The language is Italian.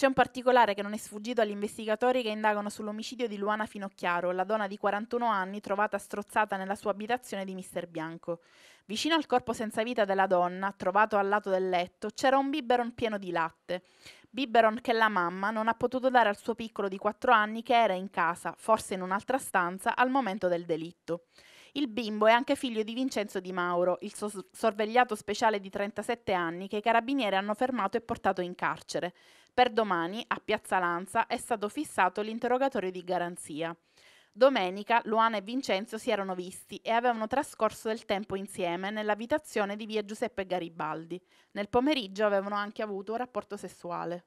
C'è un particolare che non è sfuggito agli investigatori che indagano sull'omicidio di Luana Finocchiaro, la donna di 41 anni trovata strozzata nella sua abitazione di Mister Bianco. Vicino al corpo senza vita della donna, trovato al lato del letto, c'era un biberon pieno di latte. Biberon che la mamma non ha potuto dare al suo piccolo di 4 anni che era in casa, forse in un'altra stanza, al momento del delitto. Il bimbo è anche figlio di Vincenzo Di Mauro, il so- sorvegliato speciale di 37 anni che i carabinieri hanno fermato e portato in carcere. Per domani, a Piazza Lanza, è stato fissato l'interrogatorio di garanzia. Domenica Luana e Vincenzo si erano visti e avevano trascorso del tempo insieme nell'abitazione di via Giuseppe Garibaldi. Nel pomeriggio avevano anche avuto un rapporto sessuale.